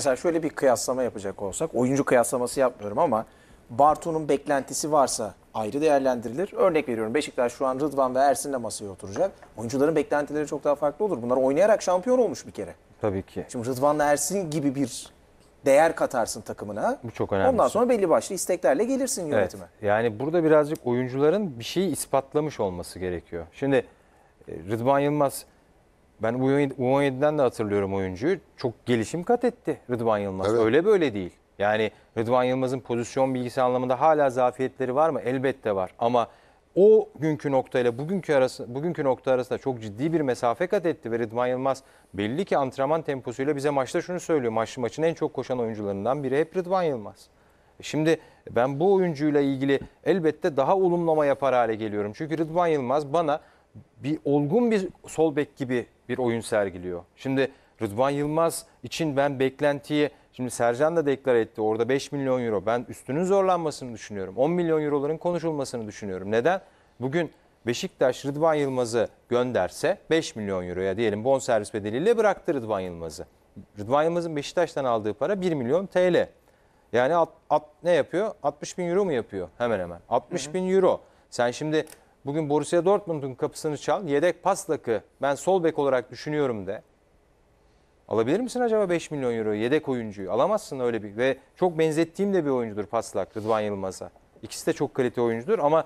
Mesela şöyle bir kıyaslama yapacak olsak, oyuncu kıyaslaması yapmıyorum ama Bartu'nun beklentisi varsa ayrı değerlendirilir. Örnek veriyorum Beşiktaş şu an Rıdvan ve Ersin'le masaya oturacak. Oyuncuların beklentileri çok daha farklı olur. Bunlar oynayarak şampiyon olmuş bir kere. Tabii ki. Şimdi Rıdvan'la Ersin gibi bir değer katarsın takımına. Bu çok önemli. Ondan şey. sonra belli başlı isteklerle gelirsin yönetime. Evet, yani burada birazcık oyuncuların bir şeyi ispatlamış olması gerekiyor. Şimdi e, Rıdvan Yılmaz ben U17'den de hatırlıyorum oyuncuyu. Çok gelişim kat etti Rıdvan Yılmaz. Evet. Öyle böyle değil. Yani Rıdvan Yılmaz'ın pozisyon bilgisi anlamında hala zafiyetleri var mı? Elbette var. Ama o günkü noktayla bugünkü arası bugünkü nokta arasında çok ciddi bir mesafe kat etti ve Rıdvan Yılmaz belli ki antrenman temposuyla bize maçta şunu söylüyor. Maç maçın en çok koşan oyuncularından biri hep Rıdvan Yılmaz. E şimdi ben bu oyuncuyla ilgili elbette daha olumlama yapar hale geliyorum. Çünkü Rıdvan Yılmaz bana bir olgun bir sol bek gibi bir oyun sergiliyor. Şimdi Rıdvan Yılmaz için ben beklentiyi şimdi Sercan da deklar etti. Orada 5 milyon euro. Ben üstünün zorlanmasını düşünüyorum. 10 milyon euroların konuşulmasını düşünüyorum. Neden? Bugün Beşiktaş Rıdvan Yılmaz'ı gönderse 5 milyon euroya diyelim bonservis bedeliyle bıraktı Rıdvan Yılmaz'ı. Rıdvan Yılmaz'ın Beşiktaş'tan aldığı para 1 milyon TL. Yani at, at, ne yapıyor? 60 bin euro mu yapıyor? Hemen hemen. 60 hı hı. bin euro. Sen şimdi Bugün Borussia Dortmund'un kapısını çal. Yedek paslakı ben sol bek olarak düşünüyorum de. Alabilir misin acaba 5 milyon euro yedek oyuncuyu? Alamazsın öyle bir. Ve çok benzettiğim de bir oyuncudur Paslak Rıdvan Yılmaz'a. İkisi de çok kalite oyuncudur ama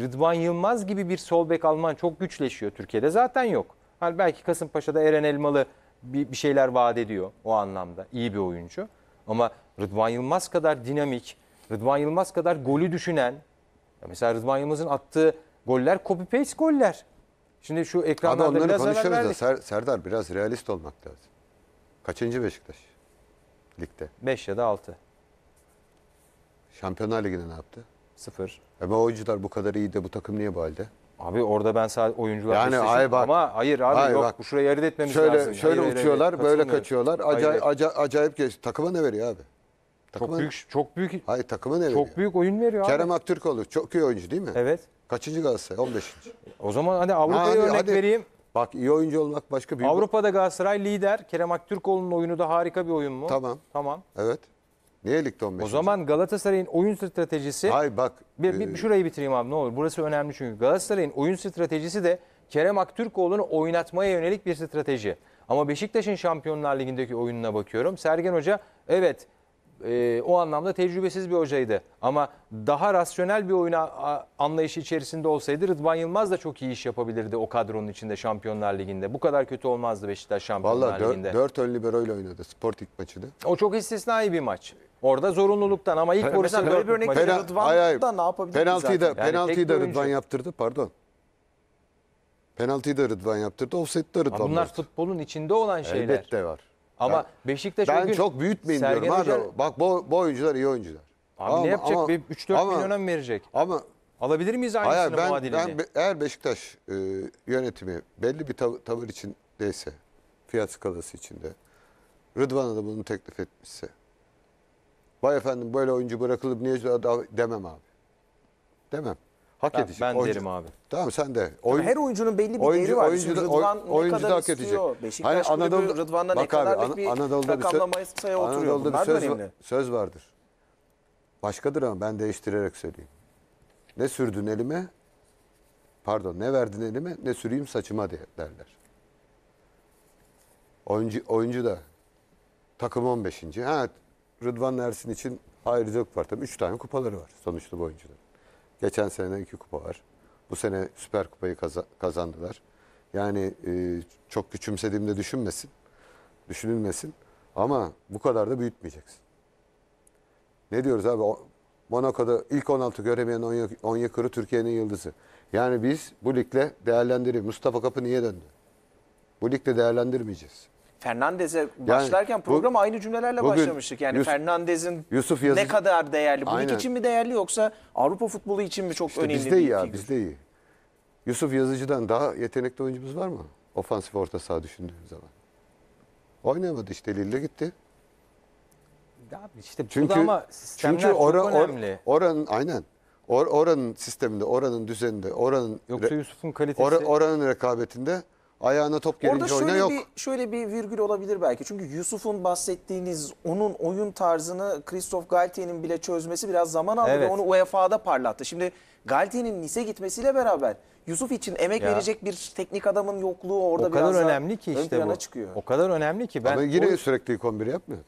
Rıdvan Yılmaz gibi bir sol bek Alman çok güçleşiyor. Türkiye'de zaten yok. Hani belki Kasımpaşa'da Eren Elmalı bir, bir şeyler vaat ediyor o anlamda. İyi bir oyuncu. Ama Rıdvan Yılmaz kadar dinamik, Rıdvan Yılmaz kadar golü düşünen, mesela Rıdvan Yılmaz'ın attığı Goller copy paste goller. Şimdi şu Abi ekranlarda onları biraz haber konuşuyoruz da Ser- Serdar biraz realist olmak lazım. Kaçıncı Beşiktaş? Ligde. 5 ya da 6. Şampiyonlar Ligi'nde ne yaptı? Sıfır. E, ama oyuncular bu kadar iyi de bu takım niye bu halde? Abi orada ben sadece oyuncular Yani listesi- hayır bak. ama hayır abi Hayır yok bak. bu şuraya ayırt etmemiz şöyle lazım. şöyle Hayır, uçuyorlar, hayır, böyle kaçıyorlar. Acayip Hayır, acayip, acayip geç. Takıma ne veriyor abi? Takıma, çok büyük çok büyük Hayır takıma ne veriyor? çok büyük oyun veriyor abi. Kerem Aktürkoğlu çok iyi oyuncu değil mi? Evet. Kaçıncı Galatasaray? 15. O zaman hani Avrupa'ya örnek hadi. vereyim. Bak iyi oyuncu olmak başka bir... Avrupa'da Galatasaray lider. Kerem Aktürkoğlu'nun oyunu da harika bir oyun mu? Tamam. Tamam. Evet. Niye ligde 15? O zaman Galatasaray'ın oyun stratejisi... Hayır bak... Bir, e- bir, şurayı bitireyim abi ne olur. Burası önemli çünkü. Galatasaray'ın oyun stratejisi de Kerem Aktürkoğlu'nu oynatmaya yönelik bir strateji. Ama Beşiktaş'ın Şampiyonlar Ligi'ndeki oyununa bakıyorum. Sergen Hoca evet e, o anlamda tecrübesiz bir hocaydı. Ama daha rasyonel bir oyun anlayışı içerisinde olsaydı Rıdvan Yılmaz da çok iyi iş yapabilirdi o kadronun içinde Şampiyonlar Ligi'nde. Bu kadar kötü olmazdı Beşiktaş Şampiyonlar Vallahi Ligi'nde. Valla dört ön libero ile oynadı Sporting maçını. O çok istisnai bir maç. Orada zorunluluktan ama ilk borusunda böyle bir örnek Pena, Rıdvan ay, ay, da ne yapabilirdi penaltıyı zaten? Da, yani penaltıyı da Rıdvan yaptırdı pardon. Penaltıyı da Rıdvan yaptırdı, offset'i Rıdvan Bunlar yaptırdı. futbolun içinde olan şeyler. Elbette var. Ama Ya, Beşiktaş Ben gün çok büyütmeyeyim Sergen diyorum abi. Bak bu, bu oyuncular iyi oyuncular. Abi ne yapacak? 3-4 ama- milyona mı verecek? Ama Alabilir miyiz aynısını hayır ben, muadilini? ben eğer Beşiktaş e, yönetimi belli bir tav- tavır içindeyse, fiyat skalası içinde, Rıdvan'a da bunu teklif etmişse, vay efendim böyle oyuncu bırakılıp niye daha demem abi. Demem. Hak ben, edecek. Ben oyuncu, derim abi. Tamam sen de. Oyun, her oyuncunun belli bir oyuncu, değeri var. Oyuncu, Rıdvan oyuncu, oyuncu ne kadar hak edecek. Beşiktaş hani Anadolu'da, Rıdvan'da ne kadarlık abi, bir Anadolu'da rakamlamaya sayı oturuyor. Anadolu'da bir söz, söz vardır. Başkadır ama ben değiştirerek söyleyeyim. Ne sürdün elime? Pardon ne verdin elime ne süreyim saçıma diye derler. Oyuncu, oyuncu da takım 15. Ha, Rıdvan Ersin için yok var. Tabii 3 tane kupaları var sonuçta bu oyuncuların. Geçen sene iki kupa var. Bu sene Süper Kupayı kazandılar. Yani e, çok küçümsediğimde düşünmesin. Düşünülmesin. Ama bu kadar da büyütmeyeceksin. Ne diyoruz abi? Monaco'da ilk 16 göremeyen Onyekuru Türkiye'nin yıldızı. Yani biz bu ligle değerlendiriyoruz. Mustafa Kapı niye döndü? Bu ligle değerlendirmeyeceğiz. Fernandez'e başlarken yani, program aynı cümlelerle başlamıştık. Yani Fernandez'in ne kadar değerli? Bu için mi değerli yoksa Avrupa futbolu için mi çok işte önemli? Bizde iyi ya figür? bizde iyi. Yusuf Yazıcı'dan daha yetenekli oyuncumuz var mı? Ofansif orta saha düşündüğüm zaman. Oynamadı işte Lille gitti. Ya işte çünkü, ama sistemler çünkü ora, çok önemli. Or, oranın aynen. Or, oranın sisteminde, oranın düzeninde, oranın Yoksa Yusuf'un kalitesi or, oranın rekabetinde Ayağına top gelince Orada şöyle yok. Bir, şöyle bir virgül olabilir belki. Çünkü Yusuf'un bahsettiğiniz onun oyun tarzını Christoph Galtier'in bile çözmesi biraz zaman aldı Evet. ve onu UEFA'da parlattı. Şimdi Galtier'in Nice gitmesiyle beraber Yusuf için emek Ya. verecek bir teknik adamın yokluğu orada O kadar biraz daha önemli ki ön işte plana bu. çıkıyor. O kadar önemli ki ben Ama yine o- sürekli ilk 11 yapmıyor.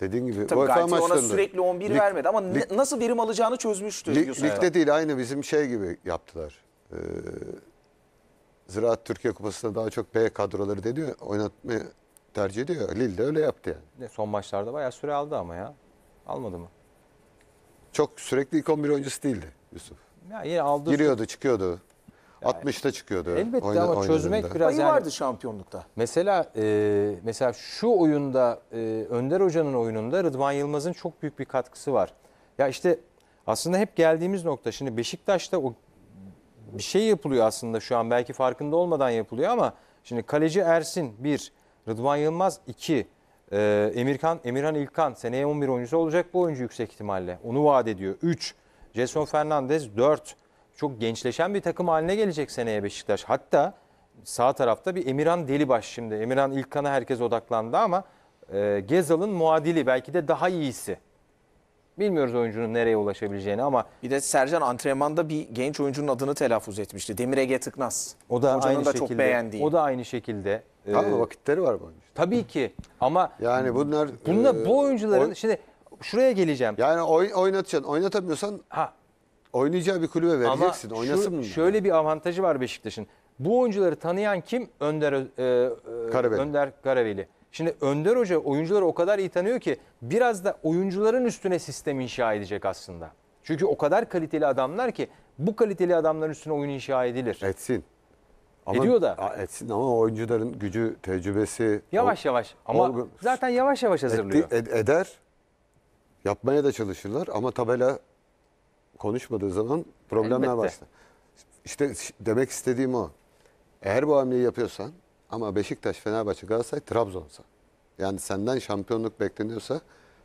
Dediğin gibi Tabii UEFA ona sürekli 11 Lig- vermedi ama ne- nasıl verim alacağını çözmüştü Lig- Yusuf. ligde değil aynı bizim şey gibi yaptılar. Ee, Ziraat Türkiye Kupası'nda daha çok B kadroları dedi oynatmayı tercih ediyor. Lille de öyle yaptı yani. Ne, Son maçlarda bayağı süre aldı ama ya. Almadı mı? Çok sürekli ilk 11 oyuncusu değildi Yusuf. Ya yine aldı. Giriyordu, çıkıyordu. 60'ta çıkıyordu. Elbette oyna- ama çözmek oynadığında. biraz Payı yani- vardı şampiyonlukta. Mesela e, mesela şu oyunda e, Önder Hoca'nın oyununda Rıdvan Yılmaz'ın çok büyük bir katkısı var. Ya işte aslında hep geldiğimiz nokta şimdi Beşiktaş'ta o bir şey yapılıyor aslında şu an belki farkında olmadan yapılıyor ama şimdi kaleci Ersin 1, Rıdvan Yılmaz 2, ee, Emirkan, Emirhan İlkan seneye 11 oyuncusu olacak bu oyuncu yüksek ihtimalle. Onu vaat ediyor. 3, Jason Fernandez 4. Çok gençleşen bir takım haline gelecek seneye Beşiktaş. Hatta sağ tarafta bir Emirhan Delibaş şimdi. Emirhan İlkan'a herkes odaklandı ama e, Gezal'ın muadili belki de daha iyisi. Bilmiyoruz oyuncunun nereye ulaşabileceğini ama Bir de Sercan antrenmanda bir genç oyuncunun adını telaffuz etmişti. Demir Ege Tıknaz. o da Hocanın aynı da şekilde çok beğendiği. O da aynı şekilde. E, tabii Ama vakitleri var bu. oyuncuların. tabii ki ama Yani bunlar... bununla e, bu oyuncuların oy- şimdi şuraya geleceğim. yani oy, oynatacaksın. Oynatamıyorsan ha oynayacağı bir kulübe vereceksin. şu- Oynasın mı? Şöyle bir avantajı var Beşiktaş'ın. Bu oyuncuları tanıyan kim? Önder Ö- e, e, Karaveli. Önder Karaveli. Şimdi Önder Hoca oyuncuları o kadar iyi tanıyor ki biraz da oyuncuların üstüne sistem inşa edecek aslında. Çünkü o kadar kaliteli adamlar ki bu kaliteli adamların üstüne oyun inşa edilir. Etsin. Ama, Ediyor da. Etsin ama oyuncuların gücü, tecrübesi. Yavaş yavaş ama olgun. zaten yavaş yavaş hazırlıyor. Etti, eder. Yapmaya da çalışırlar ama tabela konuşmadığı zaman problemler Elbette. başlar. İşte demek istediğim o. Eğer bu hamleyi yapıyorsan ama Beşiktaş, Fenerbahçe, Galatasaray, Trabzon'sa. Yani senden şampiyonluk bekleniyorsa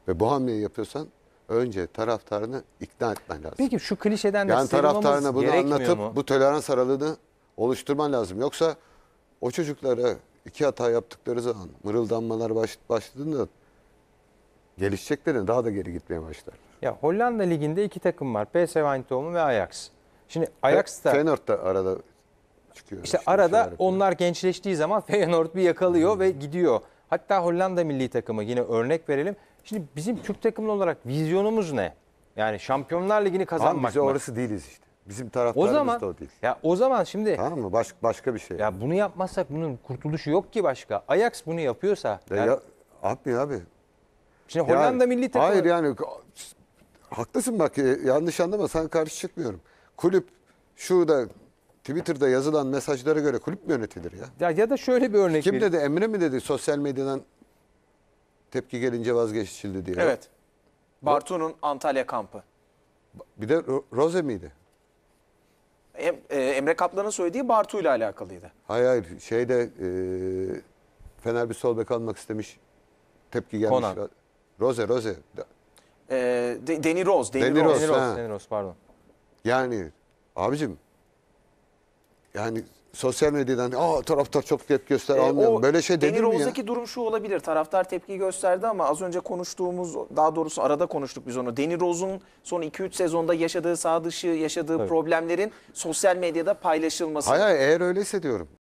ve bu hamleyi yapıyorsan önce taraftarını ikna etmen lazım. Peki şu klişeden de yani taraftarına bunu anlatıp mu? bu tolerans aralığını oluşturman lazım. Yoksa o çocuklara iki hata yaptıkları zaman mırıldanmalar baş, başladığında gelişeceklerine daha da geri gitmeye başlar. Ya Hollanda liginde iki takım var. PSV Eindhoven ve Ajax. Şimdi Ajax da Feyenoord da arada çıkıyor. İşte arada onlar gençleştiği zaman Feyenoord bir yakalıyor hmm. ve gidiyor. Hatta Hollanda milli takımı yine örnek verelim. Şimdi bizim Türk takımı olarak vizyonumuz ne? Yani Şampiyonlar Ligi'ni kazanmak biz mı? orası değiliz işte. Bizim taraftarımız o zaman, da o değil. Ya o zaman şimdi Tamam mı? Baş, başka bir şey. Ya bunu yapmazsak bunun kurtuluşu yok ki başka. Ajax bunu yapıyorsa ya, yani, ya abi abi. Şimdi Hollanda yani, milli takımı Hayır yani haklısın bak e, yanlış anlama sen karşı çıkmıyorum. Kulüp şurada Twitter'da yazılan mesajlara göre kulüp mü yönetilir ya? Ya, ya da şöyle bir örnek Kim dedi Emre mi dedi sosyal medyadan tepki gelince vazgeçildi diye. Evet. Bartu'nun Antalya kampı. Bir de Rose miydi? Em- e, Emre Kaplan'ın söylediği Bartu ile alakalıydı. Hayır hayır şeyde e, Fener bir sol bek almak istemiş. Tepki gelmiş. Konan. Rose Rose. E, De- Deni Rose. Danny Deni Rose. Deniros, ha. pardon. Yani abicim yani sosyal medyadan aa taraftar çok tepki göster e, almıyor. Böyle şey denir mi ya? durum şu olabilir. Taraftar tepki gösterdi ama az önce konuştuğumuz daha doğrusu arada konuştuk biz onu. Deni Rose'un son 2-3 sezonda yaşadığı sağ dışı, yaşadığı Tabii. problemlerin sosyal medyada paylaşılması. hayır eğer öyleyse diyorum.